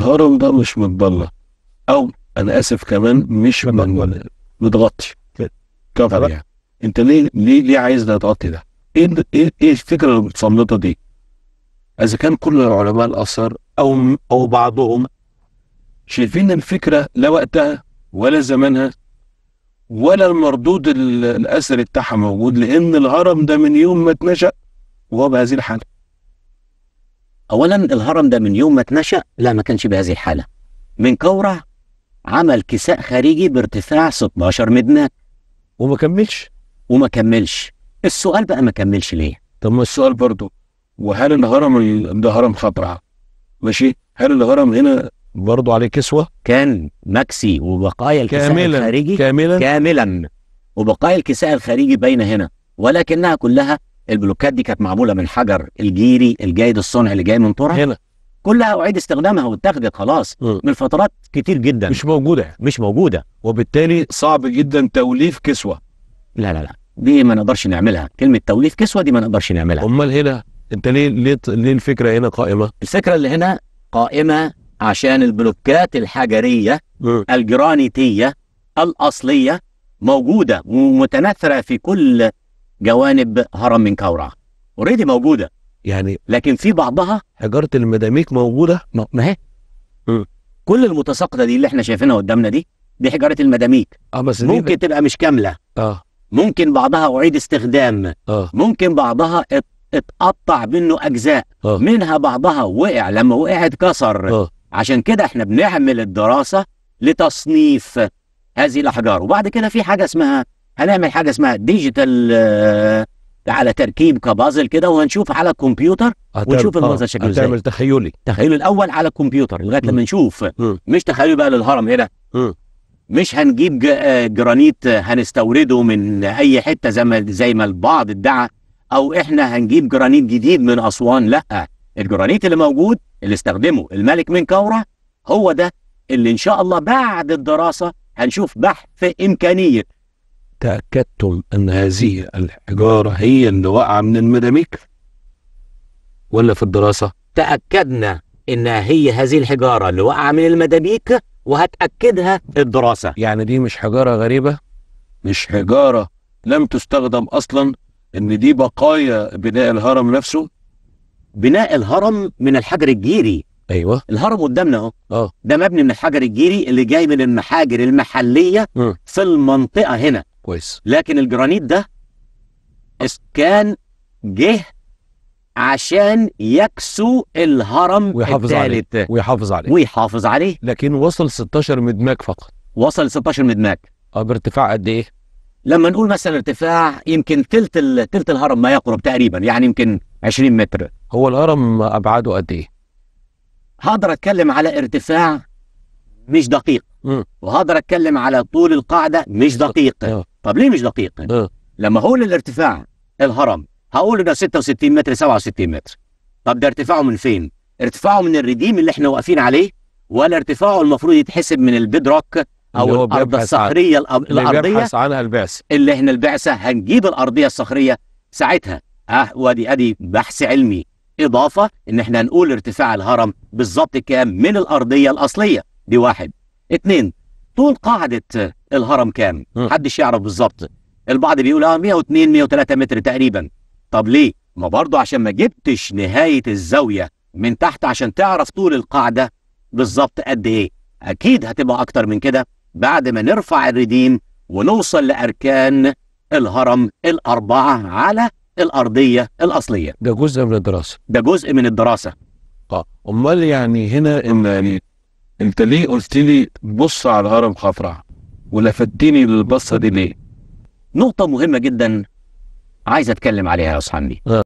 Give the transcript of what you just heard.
الهرم ده مش متبلى او انا اسف كمان مش متغطي كفر يعني انت ليه ليه ليه عايز ده تغطي ده؟ ايه ايه ايه الفكره المتسلطه دي؟ اذا كان كل العلماء الاثار او او بعضهم شايفين الفكره لا وقتها ولا زمانها ولا المردود الاثري بتاعها موجود لان الهرم ده من يوم ما اتنشأ وهو بهذه الحاله. اولا الهرم ده من يوم ما اتنشا لا ما كانش بهذه الحاله من كوره عمل كساء خارجي بارتفاع 16 مدنات وما كملش وما كملش السؤال بقى ما كملش ليه طب ما السؤال برضو وهل الهرم ده هرم خضراء ماشي هل الهرم هنا برضو عليه كسوه كان مكسي وبقايا الكساء كاملا الخارجي كاملا كاملا وبقايا الكساء الخارجي باينه هنا ولكنها كلها البلوكات دي كانت معموله من حجر الجيري الجيد الصنع اللي جاي من ترى هنا كلها اعيد استخدامها واتخذت خلاص م. من فترات كتير جدا مش موجوده مش موجوده وبالتالي صعب جدا توليف كسوه لا لا لا دي ما نقدرش نعملها كلمه توليف كسوه دي ما نقدرش نعملها امال هنا انت ليه ليه ليه الفكره هنا قائمه الفكره اللي هنا قائمه عشان البلوكات الحجريه م. الجرانيتيه الاصليه موجوده ومتناثره في كل جوانب هرم من كورع اوريدي موجوده يعني لكن في بعضها حجاره المداميك موجوده ما هي كل المتساقطه دي اللي احنا شايفينها قدامنا دي دي حجاره المداميك اه بس ممكن دي... تبقى مش كامله اه ممكن بعضها اعيد استخدام آه. ممكن بعضها اتقطع منه اجزاء آه. منها بعضها وقع لما وقع اتكسر آه. عشان كده احنا بنعمل الدراسه لتصنيف هذه الاحجار وبعد كده في حاجه اسمها هنعمل حاجه اسمها ديجيتال آه، على تركيب كبازل كده وهنشوف على الكمبيوتر ونشوف آه، المنظر شكله ازاي هتعمل تخيلي تخيلي الاول على الكمبيوتر لغايه لما نشوف مم. مش تخيلي بقى للهرم هنا مم. مش هنجيب آه، جرانيت هنستورده من اي حته زي ما زي ما البعض ادعى او احنا هنجيب جرانيت جديد من اسوان لا الجرانيت اللي موجود اللي استخدمه الملك من كوره هو ده اللي ان شاء الله بعد الدراسه هنشوف بحث امكانيه تأكدتم أن هذه الحجارة هي اللي واقعة من المراميك؟ ولا في الدراسة؟ تأكدنا إنها هي هذه الحجارة اللي واقعة من المدابيك وهتأكدها الدراسة يعني دي مش حجارة غريبة؟ مش حجارة لم تستخدم أصلا إن دي بقايا بناء الهرم نفسه؟ بناء الهرم من الحجر الجيري ايوه الهرم قدامنا اهو اه ده مبني من الحجر الجيري اللي جاي من المحاجر المحليه م. في المنطقه هنا كويس لكن الجرانيت ده كان جه عشان يكسو الهرم ويحافظ عليه ويحافظ عليه ويحافظ عليه لكن وصل 16 مدماك فقط وصل 16 مدماك اه بارتفاع قد ايه؟ لما نقول مثلا ارتفاع يمكن ثلث ثلث الهرم ما يقرب تقريبا يعني يمكن 20 متر هو الهرم ابعاده قد ايه؟ هقدر اتكلم على ارتفاع مش دقيق وهقدر اتكلم على طول القاعده مش دقيق طب ليه مش دقيق لما هقول الارتفاع الهرم هقول ده 66 متر 67 متر طب ده ارتفاعه من فين ارتفاعه من الرديم اللي احنا واقفين عليه ولا ارتفاعه المفروض يتحسب من البيد روك او الارض الصخريه اللي الارضيه اللي عنها البعثه اللي احنا البعثه هنجيب الارضيه الصخريه ساعتها اه وادي ادي بحث علمي اضافه ان احنا هنقول ارتفاع الهرم بالظبط كام من الارضيه الاصليه دي واحد اتنين طول قاعدة آه، الهرم كام؟ محدش يعرف بالظبط البعض بيقول اه 102 103 متر تقريبا طب ليه؟ ما برضه عشان ما جبتش نهاية الزاوية من تحت عشان تعرف طول القاعدة بالظبط قد ايه اكيد هتبقى اكتر من كده بعد ما نرفع الرديم ونوصل لاركان الهرم الاربعه على الارضيه الاصليه ده جزء من الدراسه ده جزء من الدراسه اه امال يعني هنا ان يعني انت ليه قلت لي بص على هرم خفرع ولفتني للبصه دي ليه نقطه مهمه جدا عايز اتكلم عليها يا صاحبي